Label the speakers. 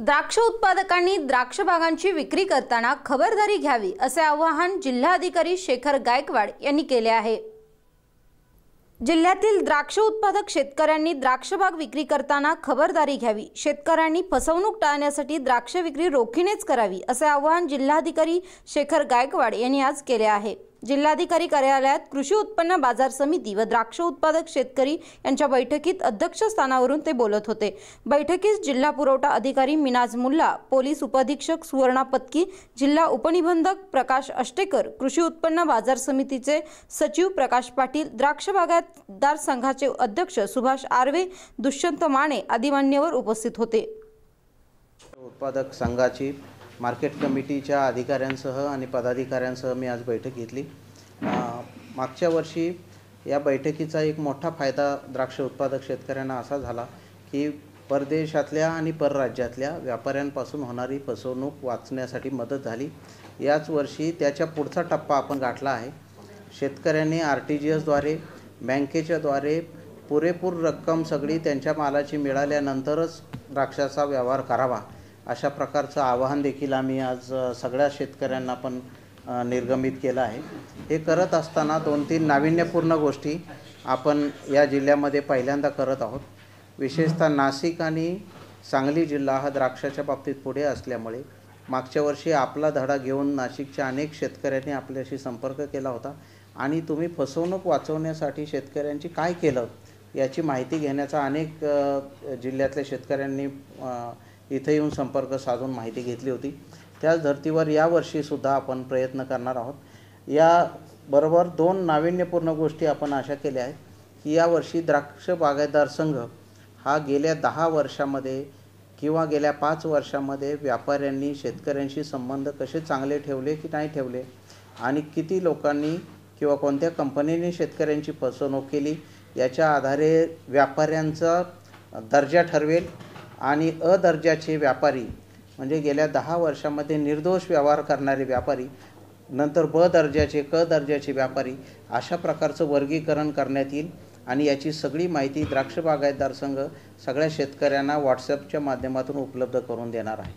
Speaker 1: द्राक्ष उत्पादकांनी द्राक्ष बागांची विक्री करताना खबरदारी घ्यावी असे आवाहन जिल्हाधिकारी शेखर गायकवाड यांनी केले आहे जिल्ह्यातील द्राक्ष उत्पादक शेतकऱ्यांनी द्राक्षबाग विक्री करताना खबरदारी घ्यावी शेतकऱ्यांनी फसवणूक टाळण्यासाठी द्राक्ष विक्री रोखीनेच करावी असे आवाहन जिल्हाधिकारी शेखर गायकवाड यांनी आज केले आहे जिल्हाधिकारी कार्यालयात कृषी उत्पन्न बाजार समिती व द्राक्ष उत्पादक शेतकरी यांच्या बैठकीत अध्यक्षस्थानावरून ते बोलत होते बैठकीस जिल्हा पुरवठा अधिकारी मिनाज मुल्ला पोलीस उपअधीक्षक सुवर्णा पत्की जिल्हा उपनिबंधक प्रकाश अष्टेकर कृषी उत्पन्न बाजार समितीचे सचिव प्रकाश पाटील द्राक्ष बागायतदार संघाचे अध्यक्ष सुभाष आर्वे दुष्यंत माने आदी मान्यवर उपस्थित होते
Speaker 2: उत्पादक संघाची मार्केट कमिटीच्या अधिकाऱ्यांसह आणि पदाधिकाऱ्यांसह मी आज बैठक घेतली मागच्या वर्षी या बैठकीचा एक मोठा फायदा द्राक्ष उत्पादक शेतकऱ्यांना असा झाला की परदेशातल्या आणि परराज्यातल्या व्यापाऱ्यांपासून होणारी फसवणूक वाचण्यासाठी मदत झाली याच वर्षी त्याच्या पुढचा टप्पा आपण गाठला आहे शेतकऱ्यांनी आर टी जी एसद्वारे बँकेच्याद्वारे पुरेपूर रक्कम सगळी त्यांच्या मालाची मिळाल्यानंतरच द्राक्षाचा व्यवहार करावा अशा प्रकारचं आवाहन देखील आम्ही आज सगळ्या शेतकऱ्यांना पण निर्गमित केलं आहे हे करत असताना दोन तीन नाविन्यपूर्ण गोष्टी आपण या जिल्ह्यामध्ये पहिल्यांदा करत आहोत विशेषतः नाशिक आणि सांगली जिल्हा हा द्राक्षाच्या बाबतीत पुढे असल्यामुळे मागच्या वर्षी आपला धडा घेऊन नाशिकच्या अनेक शेतकऱ्यांनी आपल्याशी संपर्क केला होता आणि तुम्ही फसवणूक वाचवण्यासाठी शेतकऱ्यांची काय केलं याची माहिती घेण्याचा अनेक जिल्ह्यातल्या शेतकऱ्यांनी इथे येऊन संपर्क साधून माहिती घेतली होती त्याच धर्तीवर यावर्षीसुद्धा आपण प्रयत्न करणार आहोत या बरोबर दोन नाविन्यपूर्ण गोष्टी आपण अशा केल्या आहेत की यावर्षी द्राक्ष बागायतदार संघ हा गेल्या दहा वर्षामध्ये किंवा गेल्या पाच वर्षामध्ये व्यापाऱ्यांनी शेतकऱ्यांशी संबंध कसे चांगले ठेवले की नाही ठेवले आणि किती लोकांनी किंवा कोणत्या कंपनीने शेतकऱ्यांची फसवणूक केली याच्या आधारे व्यापाऱ्यांचा दर्जा ठरवेल आणि अ दर्जाचे व्यापारी म्हणजे गेल्या दहा वर्षामध्ये निर्दोष व्यवहार करणारे व्यापारी नंतर ब दर्जाचे क दर्जाचे व्यापारी अशा प्रकारचं वर्गीकरण करण्यात येईल आणि याची सगळी माहिती द्राक्ष बागायतदार संघ सगळ्या शेतकऱ्यांना व्हॉट्सअपच्या माध्यमातून उपलब्ध करून देणार आहे